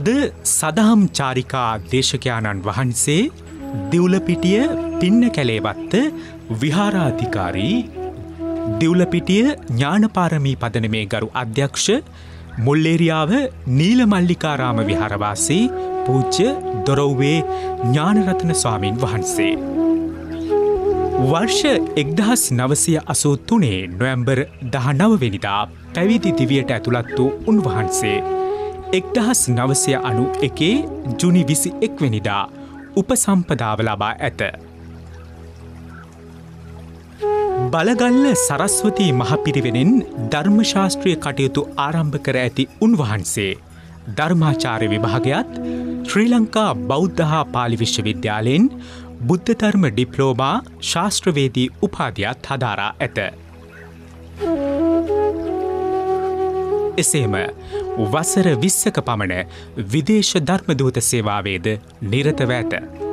අද සදහම් චාරිකා දේශකයාණන් වහන්සේ දිවුලපිටිය පින්න කැලේවත්ත විහාරාධිකාරී දිවුලපිටිය ඥානපාරමී පදනමේ ගරු අධ්‍යක්ෂ මුල්ලේරියාව නීලමල්ලිකාරාම විහාරවාසී පූච්ච දොරව්වේ ඥානරතන ස්වාමීන් වහන්සේ. වර්ෂ එක්දහස් නවසය අසූ තුනේ නොවැම්බර් දහනවවෙනිදා පැවිදි දිවියට ඇතුළත් වූ උන්වහන්සේ එක්දහස් නවසය අනු එකේ ජුනි විසි එක්වනිදා උපසම්පදාව ලබා ඇත. බලගල්ල සරස්වතී මහපිරිවෙනෙන් ධර්මශාස්ත්‍රය කටයුතු ආරම්භ කර ඇති උන්වහන්සේ ධර්මාචාරය විභාගයත් ශ්‍රී ලංකා බෞද්ධහා පාලි විශ්වවිද්‍යාලයෙන් බුද්ධධර්ම ඩිප්ලෝමා ශාස්ත්‍රවේදී උපාධයක් හදාරා ඇත. එසේම වසර විස්සක පමණ විදේශ ධර්මදූත සේවාවේද නිරතව ඇත.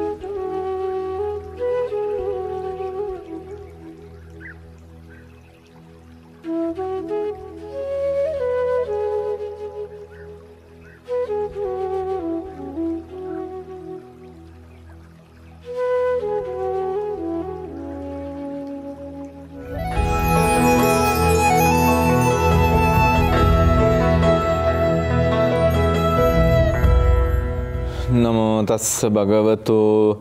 තස්ස භගවතෝ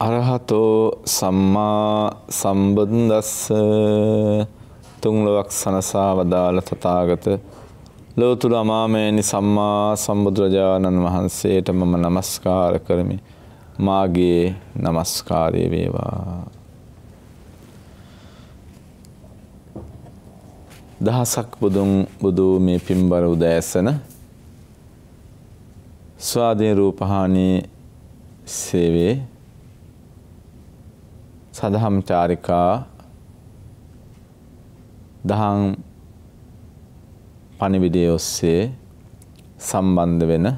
අරහතෝ සම්මා සම්බුද්දස්ස තුන්ලොවක් සනසා වදාළ තථාගත ලෝතුරු අමාමේනි සම්මා සම්බුදුරජාණන් වහන්සේට මම নমස්කාර කරමි මාගේ নমස්කාරය වේවා දහසක් බුදුන් බුදු මේ පින්බර උදෑසන ස්වාධීන රූපහානී සේවේ සදහම් චාරිකා දහම් පණිවිඩය ඔස්සේ සම්බන්ධ වෙන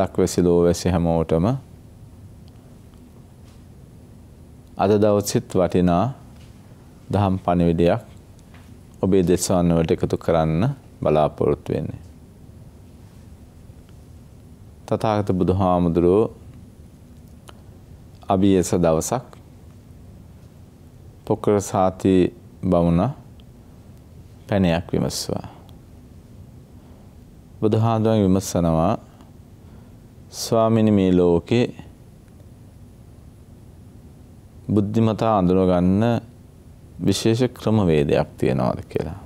ලක්වැසි ලෝවැසි හැමෝටම අද දවසිත් වටිනා දහම් පණිවිඩයක් ඔබේ දෙස්වන්නවට එකතු කරන්න බලාපොරොත්තු වෙන්නේ. තතාගත බුදු හාමුදුරුවෝ අභියස දවසක් පොකර සාති බමුණ පැනයක් විමස්වා. බුදුහාදුවන් විමස්සනවා ස්වාමිනි මේ ලෝකේ බුද්ධිමතා අඳුනගන්න විශේෂ ක්‍රමවේදයක් තියෙනවාද කියලා.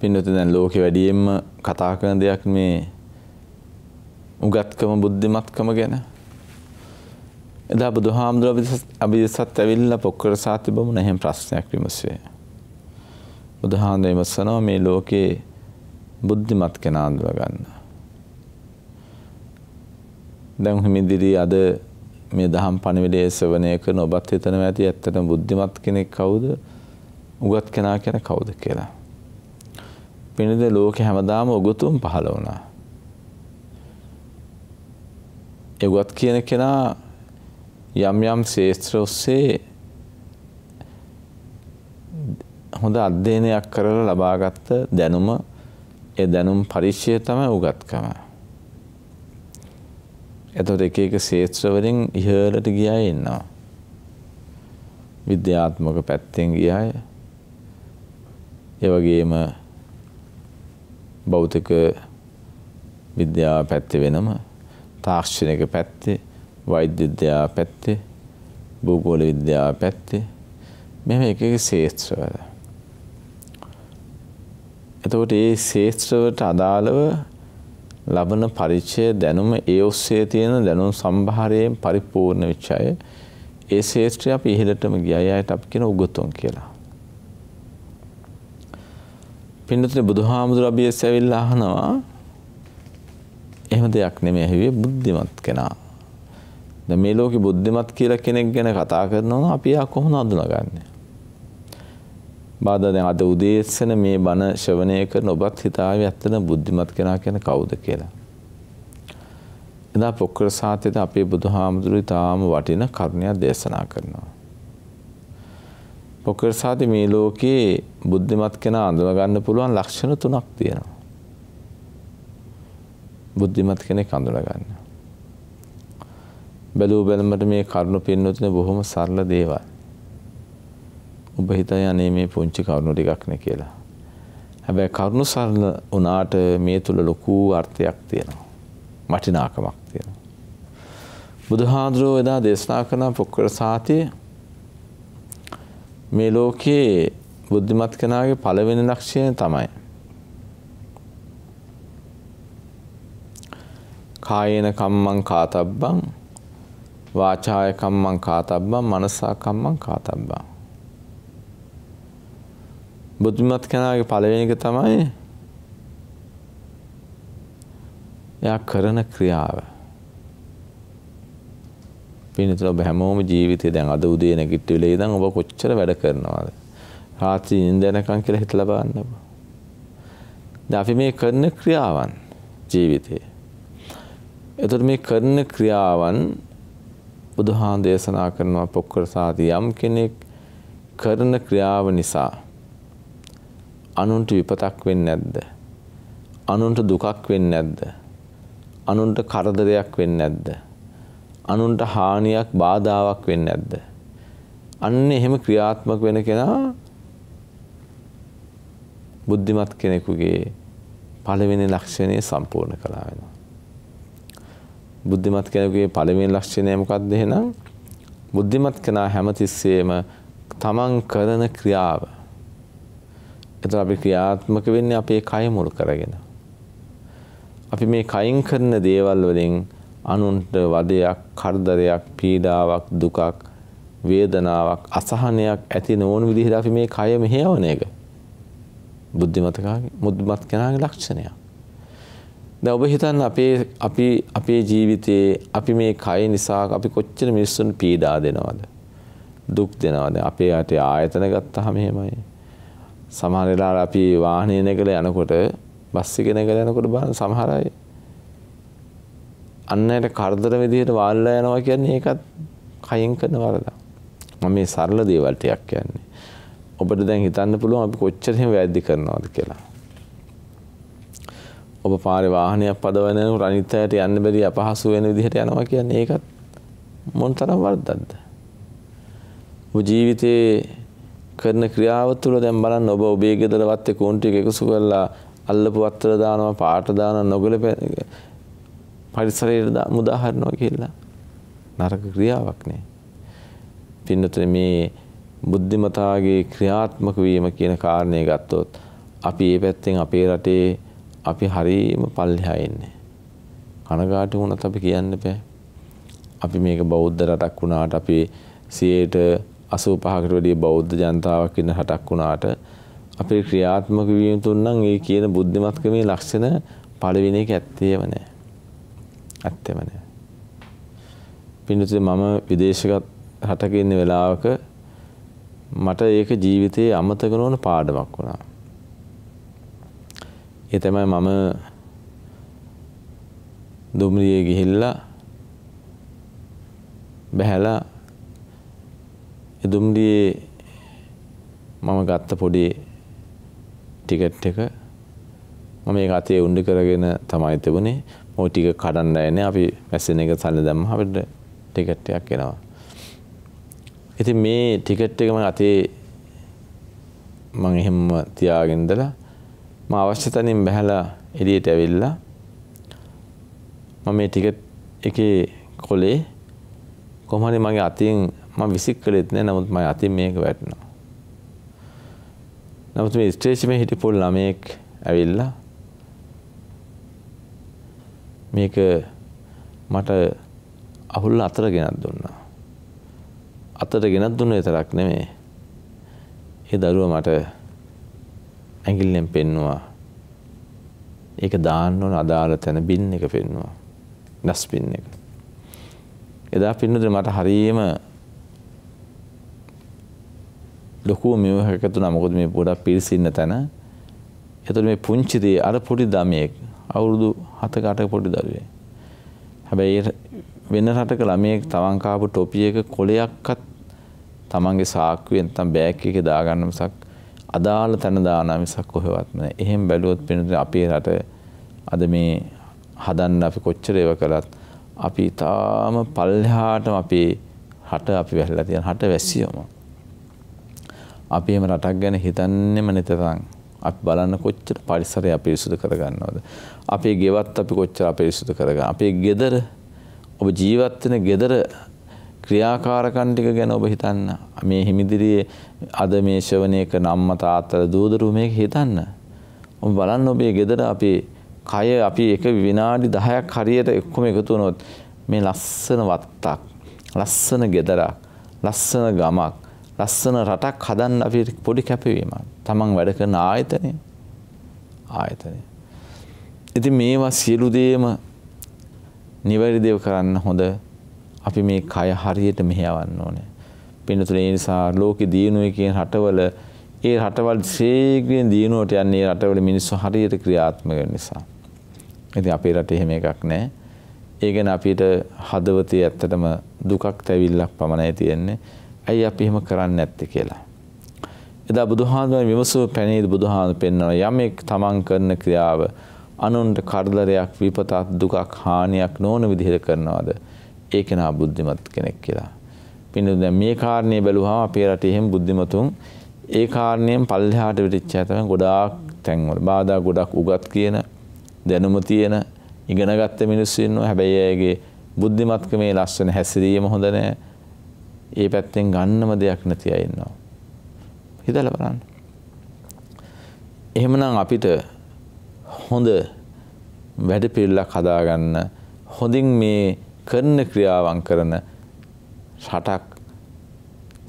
පින්නතු දැන් ලෝකෙ වැඩියෙන්ම කතා කරන දෙයක් මේ උගත්කම බුද්ධිමත්කම ගැන එදා බුදු හාමුදුරුව අභිසත් ඇවිල්ල පොක්කර සාතිබම නැහැම් ප්‍රශ්නයක් විමසේ. බුදුහාන්ද විමස්සනව මේ ලෝකයේ බුද්ධිමත් කෙනා අඳුර ගන්න. දැන් හිමිදිරි අද මේ දහම් පණිවිඩයේ සවනය කරන ඔබත් හිතනවා ඇති ඇත්තටම බුද්ධිමත් කෙනෙක් කවුද? උගත් කෙනා කියන කවුද කියලා. පිණිද ලෝක හැමදාම උගුතුම් පහළ වුණා. එගුවත් කියන කෙනා යම් යම් ශේත්‍ර ඔස්සේ හොඳ අධ්‍යයනයක් කරලා ලබාගත්ත දැනුම ඒ දැනුම් පරිශ්ෂය තමයි උගත්කම. එතොට එක එක ශේත්‍රවලින් ඉහලට ගියයි එන්නවා. විද්‍යාත්මක පැත්තෙන් ගියය ඒවගේම භෞතික විද්‍යාව පැත්තේ වෙනම තාක්ෂණයක පැත්තේ වෛද්‍ය විද්‍යාව පැත්තේ භූගෝල විද්‍යාව පැත්තේ මෙහෙම එක එක ශේත්‍රවල. එතකොට ඒ ශේත්‍රවට අදාළව ලබන පරිචය දැනුම ඒ ඔස්සේ තියෙන දැනුම් සම්භාරයෙන් පරිපූර්ණ විච්චය ඒ ශේත්‍රය අප ඉහලටම ගිය අයට අප කියෙන උගොතුන් කියලා. පින්නතුනේ බුදුහාමුදුර අබියස් ඇවිල්ලා අහනවා එහෙම දෙයක් නෙමෙයි ඇහිවේ බුද්ධිමත් කෙනා. දැන් මේ ලෝකෙ බුද්ධිමත් කියලා කෙනෙක් ගැන කතා කරනවා අපි එයා කොහොමද අඳුනගන්නේ? බාධා දැන් අද උදේසන මේ බණ ශ්‍රවණය කරන ඔබත් හිතාවේ ඇත්තටම බුද්ධිමත් කෙනා කියන්නේ කවුද කියලා. එදා පොක්කර සාතේදී අපේ බුදුහාමුදුරුවෝ ඊටාම වටින කරුණයක් දේශනා කරනවා. පොකර් සාති මේ ලෝකයේ බුද්ධිමත් කෙනා අඳුන ගන්න පුළුවන් ලක්ෂණ තුනක් තියෙනවා. බුද්ධිමත් කෙනෙක් අඳුන ගන්න. බැලූ බැලමට මේ කරුණු පෙන්වතින බොහොම සරල දේවල්. ඔබ හිතයි අනේ මේ පුංචි කරුණු ටිකක් නේ කියලා. හැබැයි කරුණු සරල වුණාට මේ තුල ලොකු අර්ථයක් තියෙනවා. වටිනාකමක් තියෙනවා. බුදුහාඳුරෝ එදා දේශනා කරන පොක්කර සාතියේ මේ ලෝකයේ බුද්ධිමත් කෙනාගේ පළවෙනි ලක්ෂණය තමයි. කායේන කම්මං කාතබ්බං වාචාය කම්මං කාතබ්බං මනසා කම්මං කාතබ්බං බුද්ධිමත් කෙනාගේ පළවෙනි එක තමයි එයා කරන ක්‍රියාව පිනිතුර ඔබ හැමෝම ජීවිතය දැන් අද උදේ නැගිට වෙලා ඉඳන් ඔබ කොච්චර වැඩ කරනවාද? රාත්‍රී නිින්ද යනකම් කියලා හිතලා බලන්න ඔබ. දැන් අපි මේ කරන ක්‍රියාවන් ජීවිතේ. එතකොට මේ කරන ක්‍රියාවන් බුදුහාන් දේශනා කරනවා පොක්කර සාති යම් කෙනෙක් කරන ක්‍රියාව නිසා අනුන්ට විපතක් වෙන්නේ නැද්ද? අනුන්ට දුකක් වෙන්නේ නැද්ද? අනුන්ට කරදරයක් වෙන්නේ නැද්ද? අනුන්ට හානියක් බාධාවක් වෙන්න ඇද්ද. අන්න එහෙම ක්‍රියාත්මක වෙන කෙනා බුද්ධිමත් කෙනෙකුගේ පළවෙනි ලක්ෂණය සම්පූර්ණ කලා වෙනවා. බුද්ධිමත් කෙනකුගේ පළවෙනි ලක්ෂණය මොකක්ද එහෙනම් බුද්ධිමත් කෙනා හැමතිස්සේම තමන් කරන ක්‍රියාව. එතකොට අපි ක්‍රියාත්මක වෙන්නේ අපේ කය මුල් කරගෙන. අපි මේ කයින් කරන දේවල් වලින් අනුන්ට වදයක් කරදරයක් පීඩාවක් දුකක් වේදනාවක් අසහනයක් ඇති නොවන විදිහට අපි මේ කය මෙහෙවන එක බුද්ධිමතකාගේ මුද්මත් කෙනාගේ ලක්ෂණය. දැන් ඔබ හිතන්න අපේ අපි අපේ ජීවිතයේ අපි මේ කය නිසා අපි කොච්චර මිනිස්සුන් පීඩා දෙනවද? දුක් දෙනවද? අපේ අතේ ආයතන ගත්තාම එහෙමයි. සමහර වෙලාවට අපි වාහනේ නැගලා යනකොට බස් එකේ නැගලා යනකොට බලන්න සමහර අය අන්නයට කරදර විදිහට වාල්ලා යනවා කියන්නේ ඒකත් කයින් කරන වරදා. මම මේ සරල දේවල් ටිකක් කියන්නේ. ඔබට දැන් හිතන්න පුළුවන් අපි කොච්චර එහෙම වැරදි කරනවද කියලා. ඔබ පාරේ වාහනයක් පදවන රණිතයට යන්න බැරි අපහසු වෙන විදිහට යනවා කියන්නේ ඒකත් මොනතරම් වරදක්ද? ඔබ ජීවිතේ කරන ක්‍රියාව තුළ දැන් බලන්න ඔබ ඔබේ ගෙදරවත් කොන්ටි එකසු කරලා අල්ලපු වත්තර දානවා පාට දාන නොගල පරිසරයට මුදාහරනවා කියලා. නරක ක්‍රියාවක් නේ. පින්නතර මේ බුද්ධිමතාගේ ක්‍රියාත්මක වීම කියන කාරණය ගත්තොත් අපි ඒ පැත්තෙන් අපේ රටේ අපි හරීම පල්ලෙහා ඉන්නේ. කනගාටු වුණත් අපි කියන්න බෑ. අපි මේක බෞද්ධ රටක් වුණාට අපි 85කට වැඩිය බෞද්ධ ජනතාවක් ඉන්න රටක් වුණාට අපේ ක්‍රියාත්මක වීම තුන නම් ඒ කියන බුද්ධිමත්කමේ ලක්ෂණ පළවෙනි එක ඇත්තේම නැහැ. ඇත්තෙම නෑ. පින්නතුනේ මම විදේශගත රටක ඉන්න වෙලාවක මට ඒක ජීවිතයේ අමතක නොවන පාඩමක් වුණා. ඒ තමයි මම දුම්රියේ ගිහිල්ලා බැහැලා දුම්රියේ මම ගත්ත පොඩි ටිකට් එක මම ඒක අතේ උණ්ඩු කරගෙන තමයි තිබුණේ ඔය ටික කඩන්න එන්නේ අපි මැසෙන එක සල්ලි දැම්ම අපිට ටිකට් එකක් එනවා. ඉතින් මේ ටිකට් එක මම අතේ මම එහෙම තියාගෙන ඉඳලා මම අවශ්‍ය තැනින් බහැලා එළියට ඇවිල්ලා මම මේ ටිකට් එකේ කොලේ කොහොම හරි මගේ අතින් මම විසික් කළෙත් නෑ නමුත් මගේ අතින් මේක වැටෙනවා. නමුත් මේ ස්ටේෂන් එකේ හිටපු ළමයෙක් ඇවිල්ලා මේක මට අහුල්ල අතර ගෙනත් දුන්නා. අතට ගෙනත් දුන්න තරක් නෙමේ. ඒ දරුව මට ඇගිල්ලෙන් පෙන්නවා. ඒක දාන්න ඕන අදාළ තැන බින් එක පෙන්නවා. නස් පින් එක. එදා පින්නද මට හරීම ලොකු මෙහකතු නමුකුද මේ පොඩක් පිරිසින්න තැන එතුට මේ පුංචිදේ අර පොඩි දමයෙක් අවුරුදු හතකට පොඩි දරුවේ. හැබැයි වෙන රටක ළමයෙක් තවන් කාපු ටොපියක කොලයක්වත් තමන්ගේ සාක්කුවෙන් තම බෑග් එකේ දාගන්න මිසක් අදාළ තැන දාන මිසක් කොහෙවත් නෑ. එහෙම බැලුවොත් වෙනද අපේ රට අද මේ හදන්න අපි කොච්චර ඒව කළත් අපි තාම පල්හාටම අපේ හට අපි වැහලා තියෙන හට වැස්සියොම. අපි එහෙම රටක් ගැන හිතන්නෙම නැතතන්. අප බලන්න කොච්චර පරිසරය අපිරිසුදු කරගන්නවද. අපේ ගෙවත් අපි කොච්චර අපිරිසුදු කරගන්න. අපේ ගෙදර ඔබ ජීවත්වන ගෙදර ක්‍රියාකාරකන්ටික ගැන ඔබ හිතන්න. මේ හිමිදිරියේ අද මේ ශවනයක නම්ම තාත්තල දූදරු මේක හිතන්න. ඔබ බලන්න ඔබේ ගෙදර අපේ කය අපි එක විනාඩි දහයක් හරියට එක්කොම එකතුනොත් මේ ලස්සන වත්තක්. ලස්සන ගෙදරක්. ලස්සන ගමක්. ලස්සන රටක් හදන්න අපි පොඩි කැපවීම තමන් වැඩ කරන ආයතනය ආයතනය. ඉති මේවා සියලුදේම නිවැරදිව කරන්න හොඳ අපි මේ කය හරියට මෙහයවන්න ඕනෑ. පිනතුර නිසා ලෝක දියුණුව කියෙන් රටවල ඒ රටවල් සේග්‍රියෙන් දියුණුවට යන්නේ රටවල මිනිස්සු හරියට ක්‍රියාත්මක නිසා. ඇති අපේ රට එහෙම එකක් නෑ. ඒගැන අපිට හදවතය ඇත්තටම දුකක් තැවිල්ලක් පමණයි තියෙන්නේ ඇයි අපි එහෙම කරන්න ඇත්තේ කියලා. එදා බුදුහාඳුන විමසුව පැනීද බුදුහාඳු පෙන්නවා යමෙක් තමන් කරන ක්‍රියාව අනුන්ට කරදරයක් විපතත් දුකක් හානියක් නොවන විදිහට කරනවාද ඒ කෙනා බුද්ධිමත් කෙනෙක් කියලා. පිඳු දැන් මේ කාරණේ බැලුවාම අපේ රටේ එහෙම බුද්ධිමතුන් ඒ කාරණයෙන් පල්ලෙහාට වෙටිච්ච අය තමයි ගොඩාක් තැන්වල බාධා ගොඩක් උගත් කියන දැනුම තියෙන ඉගෙනගත්ත මිනිස්සු ඉන්නවා හැබැයි ඒගේ බුද්ධිමත්කමේ ලස්සන හැසිරීම හොඳ නැහැ ඒ පැත්තෙන් ගන්නම දෙයක් නැති අය ඉන්නවා. හිතලා බලන්න. එහෙමනම් අපිට හොඳ වැඩ පිළිලක් හදාගන්න හොඳින් මේ කරන ක්‍රියාවන් කරන රටක්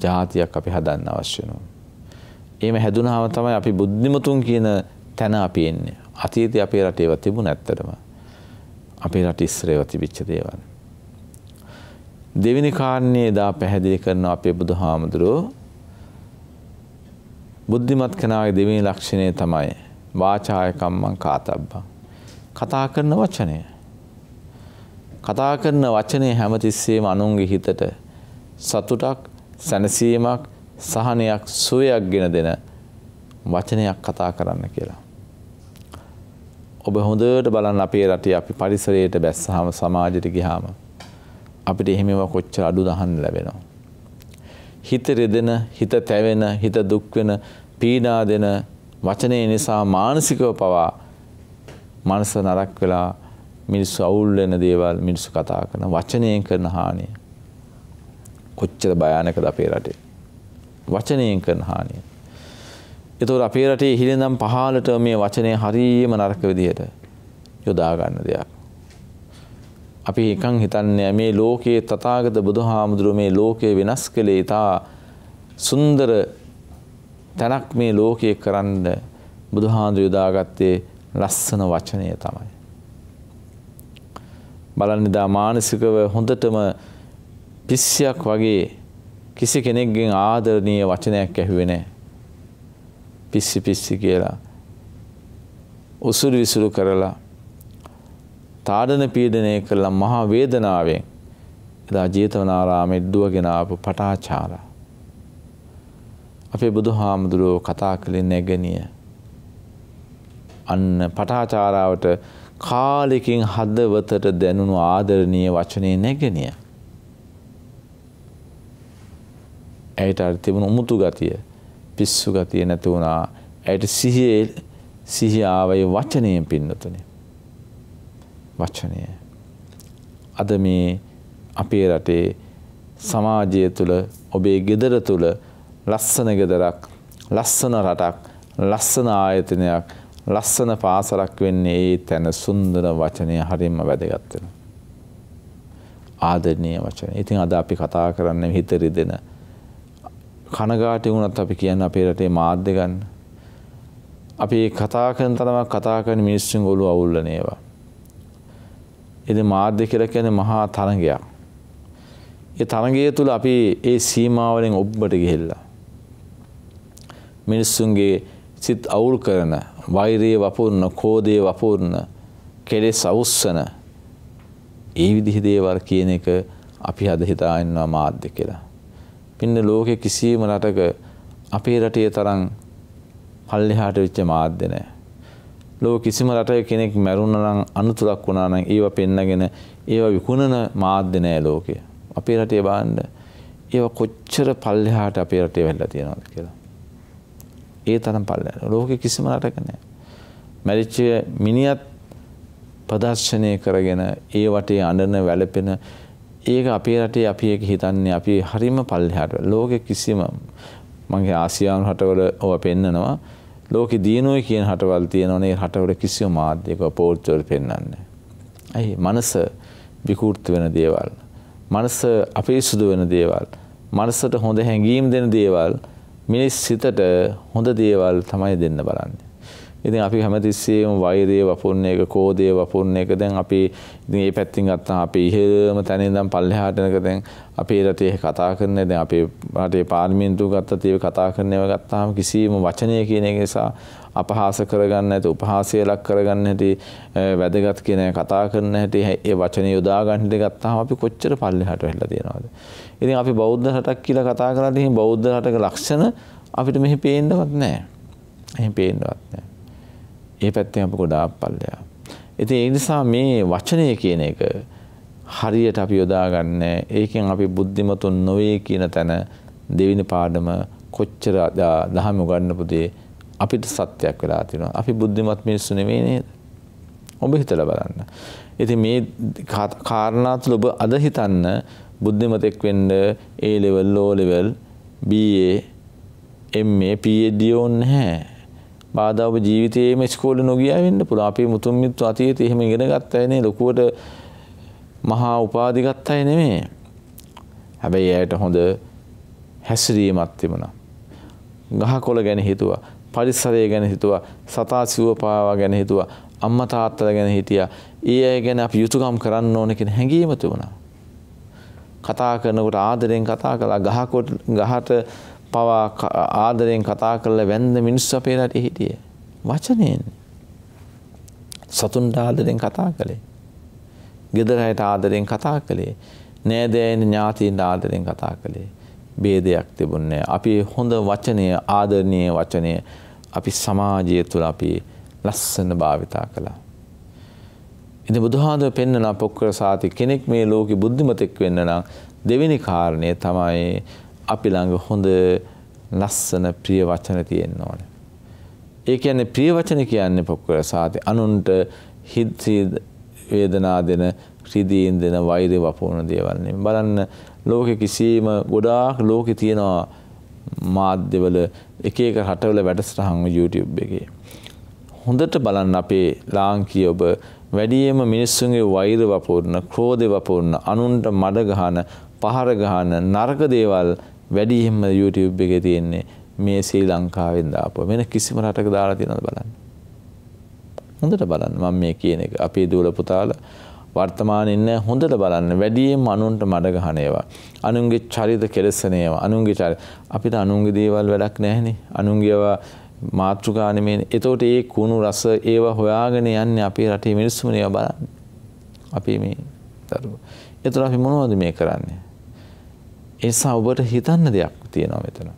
ජාතියක් අපි හදන්න අවශ්‍ය වෙනවා. එහෙම හැදුනහම තමයි අපි බුද්ධිමතුන් කියන තැන අපි එන්නේ. අතීතයේ අපේ රටේව තිබුණ ඇත්තටම. අපේ රට ඉස්සරේව තිබිච්ච දේවල්. දෙවිනි කාරණයේ දා පැහැදිලි කරන අපේ බුදු හාමුදුරුවෝ බුද්ධිමත් කෙනාගේ දෙවිනි ලක්ෂණය තමයි වාචායකම්මං කාතබ්බං කතා කරන වචනය කතා කරන වචනය හැමතිස්සේම අනුන්ගේ හිතට සතුටක් සැනසීමක් සහනයක් සුවයක් ගෙන දෙන වචනයක් කතා කරන්න කියලා. ඔබ හොඳට බලන් අපේ රටේ අපි පරිසරයට බැස්සහම සමාජයට ගිහාම අපිට එහෙමම කොච්චර අඩු දහන්න ලැබෙනවා. හිත රෙදෙන හිත තැවෙන හිත දුක්වෙන පීඩා දෙන වචනය නිසා මානසිකව පවා මනස නරක් වෙලා මිනිස්සු අවුල්ලෙන දේවල් මිනිස්සු කතා කරන වචනයෙන් කරන හානිය. කොච්චර භයානකද අපේ රටේ. වචනයෙන් කරන හානිය. එතුවට අපේ රටේ හිරෙනම් පහලට මේ වචනය හරීම නරක විදිහට යොදාගන්න දෙයක්. අපි එකන් හිතන්නේ මේ ලෝකයේ තථාගත බුදුහාමුදුරුව මේ ලෝකය වෙනස් කළේ ඉතා සුන්දර තැනක් මේ ලෝකයේ කරන්න බුදුහාමුදුරුව යොදාගත්තේ ලස්සන වචනය තමයි. බලන්නදා මානසිකව හොඳටම පිස්සියක් වගේ කිසි කෙනෙක්ගෙන් ආදරණීය වචනයක් ඇහුවේ නෑ. පිස්සි පිස්සි කියලා. උසුරු විසුරු කරලා තාඩන පීඩනය කළා මහා වේදනාවෙන් එදා ජේතවනාරාමේ දුවගෙන ආපු පටාචාරා අපේ බුදුහාමුදුරුවෝ කතා කළේ නැගණිය අන්න පටාචාරාවට කාලෙකින් හදවතට දැනුණු ආදරණීය වචනේ නැගෙනිය. ඇයට අර තිබුණු උමුතු ගතිය පිස්සු ගතිය නැති වුණා ඇයට සිහිය සිහිආවයි වචනයෙන් පින්නතුනි. වචනය. අද මේ අපේ රටේ සමාජය තුළ ඔබේ ගෙදර තුළ ලස්සන ගෙදරක් ලස්සන රටක් ලස්සන ආයතනයක් ලස්සන පාසලක් වෙන්නේ ඒ තැන සුන්දර වචනය හරිම වැදගත්වෙන. ආදරණය වචන ඉතින් අද අපි කතා කරන්න හිතරි දෙෙන. කනගාටි වුණත් අපි කියන්න අපේ රටේ මාධ්‍යගන්න. අපි කතාකන තරමක් කතාකන මිනිස්සුන් ගොලු අවුල්ලනේවා. එද මාධ්‍ය කියලා කියන්නේ මහා තරගයක්. ඒ තරගය තුළ අපි ඒ සීමාවලින් ඔබ්බට ගිහිල්ලා මිනිස්සුන්ගේ සිත් අවුල් කරන වෛරයේ වපුරන කෝදේ වපුරන කෙලෙස් අවුස්සන ඒ විදිහ දේවල් කියන එක අපි හද හිතා ඉන්නවා මාධ්‍ය කියලා. පින්න ලෝකේ කිසිම රටක අපේ රටේ තරම් පල්ලෙහාට වෙච්ච මාධ්‍ය නැහැ. ලෝ කිසිම රටය කෙනෙක් මැරුණනම් අනතුරක් වුණානම් ඒව පෙන්නගෙන ඒව විකුණන මාධ්‍ය නෑ ලෝකය. අපේ රටේ බාන්න ඒව කොච්චර පල්ලෙහාට අපේ රටේ වෙල්ලා තියෙනවද කියලා. ඒ තරම් පල්ල ලෝක කිසිම රටක නෑ. මැරිච්චය මිනිියත් ප්‍රදර්ශනය කරගෙන ඒ වටේ අඩන වැලපෙන ඒක අපේ රටේ අපි එක හිතන්නේ අපි හරිම පල්ලෙහාට ලෝක කිසිම මගේ ආසියාන් හටවල ඔව පෙන්නනවා ලෝකෙ දියනුවයි කියන හටවල් තියෙනවනේ හටවට කිසිම මාධ්‍යක පෝර්චවල පෙන්වන්න. ඇයි මනස විකෘති වෙන දේවල්. මනස අපේසුදු වෙන දේවල්. මනසට හොඳ හැඟීම් දෙන දේවල් මිනිස් සිතට හොඳ දේවල් තමයි දෙන්න බලන්නේ. ඉතින් අපි හැමතිස්සේම වෛරය වපුරන එක කෝදය වපුරන එක දැන් අපි ඉතින් ඒ පැත්තින් ගත්තා අපි ඉහළම තැනින්දම් පල්ලෙහාටනක දැන් අපේ රටේ කතා කරන දැන් අපේ රටේ පාර්මින්තු ගත්තත් ඒක කතා කරනව ගත්තාම කිසිම වචනය කියන එක නිසා අපහාස කරගන්න ඇති උපහාසය ලක් කරගන්න හැටි වැදගත් කියන කතා කරන හැටි ඒ වචන යොදාගන්නට ගත්තාම අපි කොච්චර පල්ලෙහාට වෙලා තියෙනවද ඉතින් අපි බෞද්ධ රටක් කියලා කතා කරලා ඉතින් බෞද්ධ රටක ලක්ෂණ අපිට මෙහි පේන්නවත් නැහැ. එහි පේන්නවත් නැහැ. ඒ පැත්තෙන් අප ගොඩාක් පල්ලයා. ඉතින් ඒ නිසා මේ වචනය කියන එක හරියට අපි යොදාගන්න ඒකෙන් අපි බුද්ධිමතුන් නොවේ කියන තැන දෙවිනි පාඩම කොච්චර දහම උගන්නපුදේ අපිට සත්‍යයක් වෙලා තිනවා අපි බුද්ධිමත් මිනිස්සු නෙවේ නේද ඔබ හිතල බලන්න. ඉති මේ කාරණාතුල ඔබ අද හිතන්න බුද්ධිමතෙක් වෙන්ඩ ඒලෙවල් ලෝලෙවල් BAMA පඩියෝන් හැ බාධාව ජීවිතයේම ස්කෝල නොගිය වෙන්න පුළ අපේ මුතුන් මිත්තු අතීත එහෙම ඉගෙන ගත්ත අයනේ ලොකුවට මහා උපාධිගත් අය නෙමේ. හැබැයි ඇයට හොඳ හැසිරීමත් තිබුණා. ගහකොළ ගැන හිතුවා පරිසරය ගැන හිතුවා සතා සිවපාවා ගැන හිතුවා අම්ම තාත්තල ගැන හිටිය ඒ අය ගැන අප යුතුකම් කරන්න ඕනකෙන හැඟීම තිබුණා. කතා කරනකට ආදරයෙන් කතා කලා ගහකොට ගහට පවා ආදරයෙන් කතා කරලා වැන්ද මිනිස් අපේ රට හිටිය. වචනයෙන්. සතුන්ට ආදරෙන් කතා කළේ. ගෙදරහයට ආදරෙන් කතා කළේ. නෑදෑන ඥාතීන්ට ආදරෙන් කතා කළේ. බේදයක් තිබුන්නේ. අපි හොඳ වචනය ආදරණය වචනය අපි සමාජය තුළ අපි ලස්සන භාවිතා කළා. ඉති බුදුහාද පෙන්න්නන පොක්කර සාති කෙනෙක් මේ ලෝක බුද්ධිමතෙක් වෙන්න නම් දෙවෙනි කාරණය තමයි අපි ළඟ හොඳ ලස්සන ප්‍රිය වචන තියෙන්න ඕන. ඒ කියන්නේ ප්‍රිය වචන කියන්නේ පොක්කර සාති අනුන්ට හිත් වේදනා දෙන රිදීන් දෙන වෛරය වපුුණ දේවල්න්නේ. බලන්න ලෝක කිසිීම ගොඩාක් ලෝකෙ තියෙනවා මාධ්‍යවල එකක හටවල වැඩස්ටහං YouTube එකේ. හොඳට බලන්න අපේ ලාංකී ඔබ වැඩියම මිනිස්සුන්ගේ වෛර වපූර්ණ ක්‍රෝධ වපූර්ණ අනුන්ට මඩගහන පහරගහන නර්ක දේවල් වැඩිහෙම YouTube එක තියෙන්නේ මේ ශ්‍රී ලංකාවෙන් දාපුව වෙන කිසිම රටක දාලා තියෙනවද බලන්න. හොඳට බලන්න මම මේ කියන එක අපේ දූල පුතාලා වර්තමානයේ ඉන්න හොඳට බලන්න වැඩියෙන් අනුන්ට මඩ ගහන ඒවා. අනුන්ගේ චරිත කෙලසන ඒවා. අනුන්ගේ චරිත අපිට අනුන්ගේ දේවල් වැඩක් නැහැනේ. අනුන්ගේ ඒවා මාතෘකා නෙමෙයි. එතකොට ඒ කුණු රස ඒවා හොයාගෙන යන්නේ අපේ රටේ මිනිස්සුමනේ ඒවා බලන්නේ. අපි මේ දරුවෝ. එතකොට අපි මොනවද මේ කරන්නේ? එසා ඔබට හිතන්න දෙයක් තියෙනවා මෙතන.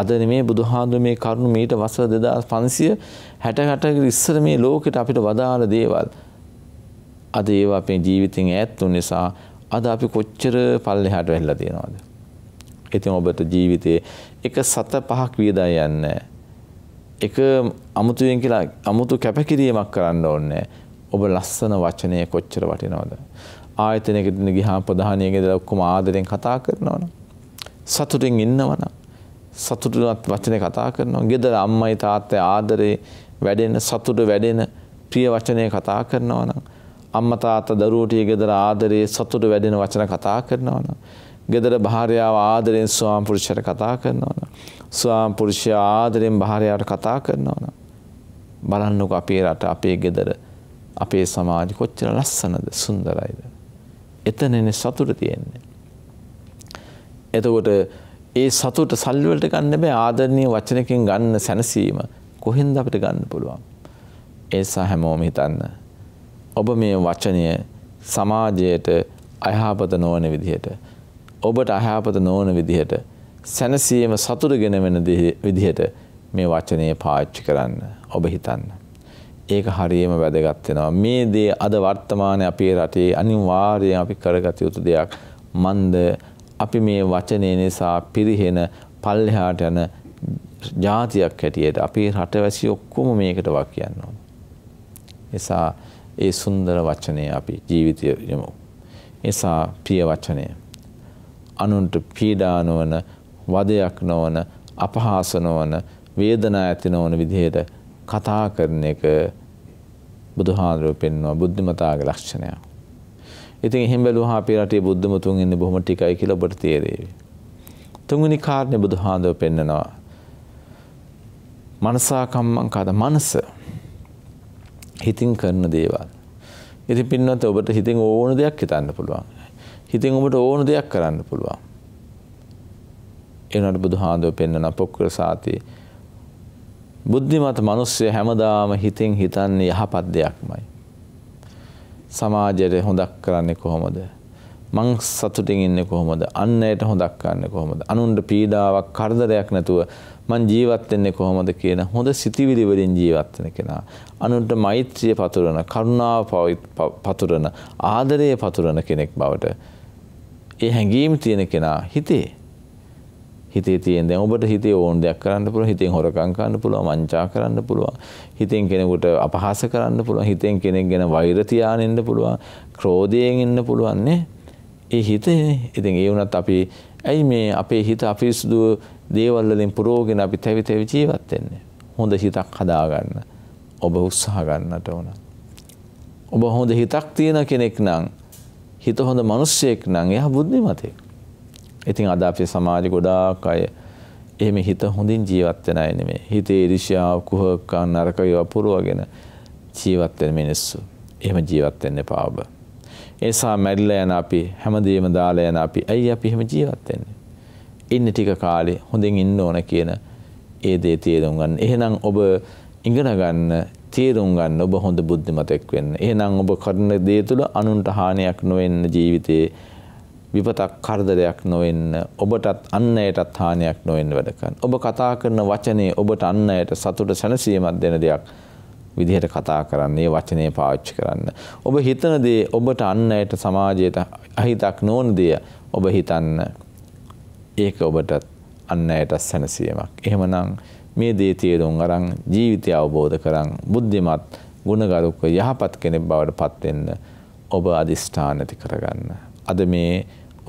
අද මේ බුදුහාදුර මේ කරුණු මීට වසර දෙදස් පන්සිය හැටකට ඉස්සර මේ ලෝකෙට අපිට වදාළ දේවල්. අද ඒවා අපේ ජීවිතෙන් ඇත්තු නිසා අද අපි කොච්චර පල්ලෙ හට වෙල්ල තියෙනවාද. ඉතින් ඔබට ජීවිතයේ එක සත පහක් වියදා යන්න. එක අමුතුයෙන් කියලා අමුතු කැපකිරීමක් කරන්න ඕන්න ඔබ ලස්සන වචනය කොච්චර වටිනවද. ආයතනයකටන ගිහා ප්‍රධානයගෙද ඔක්කොම ආදරෙන් කතා කරනවන. සතුටින් ඉන්නවන. සතුටත් වචන කතා කරනවා. ගෙදර අම්මයි තාත්තය ආදරේ වැඩෙන සතුට වැඩෙන ප්‍රිය වචනය කතා කරනවන. අම්ම තාත දරුවටිය ගෙදර ආදරේ සතුට වැඩෙන වචන කතා කරනවන. ගෙදර භාරයාව ආදරෙන් ස්වාම්පුරුෂයට කතා කරනවන. ස්වාම්පුරුෂය ආදරෙන් භාරයාට කතා කරනවන. බලන්නක අපේ රට අපේ ගෙදර අපේ සමාජ කොච්චර ලස්සනද සුන්දරයිද. එතනන සතුට තියෙන්නේ. එතකොට ඒ සතුට සල්වලට ගන්න බෑ ආදරණය වචනකින් ගන්න සැනසීම කොහෙන්ද අපිට ගන්න පුළුවන්. ඒසා හැමෝම හිතන්න. ඔබ මේ වචනය සමාජයට අයහාපත නොවන විදිහට. ඔබට අයහාපත නොවන විදිහට සැනසීම සතුරගෙන වෙන විදිහට මේ වචනය පාච්චි කරන්න ඔබ හිතන්න. ඒක හරියම වැදගත් වෙනවා. මේ දේ අද වර්තමානයේ අපේ රටේ අනිවාර්යයෙන් අපි කරගත යුතු දෙයක්. මන්ද අපි මේ වචනේ නිසා පිරිහෙන පල්ලෙහාට යන ජාතියක් හැටියට අපේ රටවැසි ඔක්කොම මේකට වක් කියන්න ඕන. එසා ඒ සුන්දර වචනය අපි ජීවිතය යමු. එසා ප්‍රිය වචනය. අනුන්ට පීඩා නොවන, වදයක් නොවන, අපහාස නොවන, වේදනා ඇති නොවන විදිහට කතා කරන එක බුදුහාඳුරුව පෙන්වනවා බුද්ධිමතාගේ ලක්ෂණය. ඉතින් එහෙම බැලුවහම අපේ රටේ බුද්ධමතුන් ඉන්නේ බොහොම ටිකයි කියලා ඔබට තේරෙයි. තුන්වෙනි කාරණේ බුදුහාඳුරුව පෙන්වනවා. මනසාකම්මං කද මනස හිතින් කරන දේවල්. ඉතින් පින්නත් ඔබට හිතින් ඕන දෙයක් හිතන්න පුළුවන්. හිතින් ඔබට ඕන දෙයක් කරන්න පුළුවන්. එනට බුදු හාන්දුව පෙන්න්නන පොක්කර සාතිය බුද්ධිමත් මිනිස්සය හැමදාම හිතෙන් හිතන්නේ යහපත් දෙයක්මයි. සමාජයට හොඳක් කරන්නේ කොහොමද? මං සතුටින් ඉන්නේ කොහොමද? අන්නයට හොඳක් කරන්නේ කොහොමද? අනුන්ට පීඩාවක්, කරදරයක් නැතුව මං ජීවත් වෙන්නේ කොහොමද කියන හොඳ සිතිවිලි වලින් ජීවත් වෙන කෙනා. අනුන්ට මෛත්‍රිය පතුරන, කරුණාව පතුරන, ආදරය පතුරන කෙනෙක් බවට ඒ හැඟීම් තියෙන කෙනා හිතේ හිතේ තියෙන් දැන් ඔබට හිතේ ඕන දෙයක් කරන්න පුළුවන් හිතෙන් හොරකම් කරන්න පුළුවන් වංචා කරන්න පුළුවන් හිතෙන් කෙනෙකුට අපහාස කරන්න පුළුවන් හිතෙන් කෙනෙක් ගැන වෛර තියාගෙන ඉන්න පුළුවන් ක්‍රෝධයෙන් ඉන්න පුළුවන් නේ ඒ හිතේ ඉතින් ඒ වුණත් අපි ඇයි මේ අපේ හිත අපිරිසුදු දේවල් වලින් පුරෝගෙන අපි තැවි තැවි ජීවත් වෙන්නේ හොඳ හිතක් හදාගන්න ඔබ උත්සාහ ගන්නට ඕන ඔබ හොඳ හිතක් තියෙන කෙනෙක් නම් හිත හොඳ මිනිස්සෙක් නම් එයා බුද්ධිමතෙක් ඉතින් අද අපේ සමාජ ගොඩාක් අය එහෙම හිත හොඳින් ජීවත් වෙන අය නෙමෙයි. හිතේ ඊර්ෂ්‍යාව, කුහකකම්, නරක ඒවා පුරවගෙන ජීවත් වෙන මිනිස්සු. එහෙම ජීවත් වෙන්න එපා ඔබ. ඒසා මැරිලා යන අපි හැමදේම දාලා යන අපි ඇයි අපි එහෙම ජීවත් වෙන්නේ? ඉන්න ටික කාලේ හොඳින් ඉන්න ඕන කියන ඒ දේ තේරුම් ගන්න. එහෙනම් ඔබ ඉගෙන ගන්න තේරුම් ගන්න ඔබ හොඳ බුද්ධිමතෙක් වෙන්න. එහෙනම් ඔබ කරන දේ තුළ අනුන්ට හානියක් නොවෙන්න ජීවිතේ විපතක් කරදරයක් නොවෙන්න ඔබටත් අන්න අයටත් හානියක් නොවෙන්න වැඩකන් ඔබ කතා කරන වචනේ ඔබට අන්න අයට සතුට සැනසීමක් දෙන දෙයක් විදිහට කතා කරන්නේ වචනය පාච්චි කරන්න. ඔබ හිතන දේ ඔබට අන්න අයට සමාජයට අහිතක් නෝන් දෙය ඔබ හිතන්න ඒක ඔබටත් අන්න අයට සැනසීමක්. එහෙමනම් මේ දේ තේරුම් අරන් ජීවිතය අවබෝධ කරන් බුද්ධිමත් ගුණගරුක යහපත් කෙනෙක් බවට පත්වෙන්න ඔබ අධිෂ්ඨානති කරගන්න. අද මේ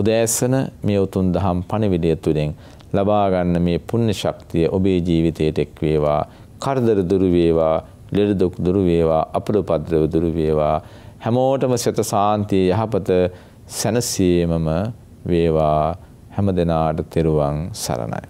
උදෑසන මේ උතුම් දහම් පණිවිඩය තුළින් ලබා ගන්න මේ පුණ්‍ය ශක්තිය ඔබේ ජීවිතයට එක් වේවා කරදර දුරු වේවා ලෙඩ දුක් දුරු වේවා අපරපද්‍රව දුරු වේවා හැමෝටම සත සාන්තිය යහපත සැනසීමම වේවා හැම දෙනාට තෙරුවන් සරණයි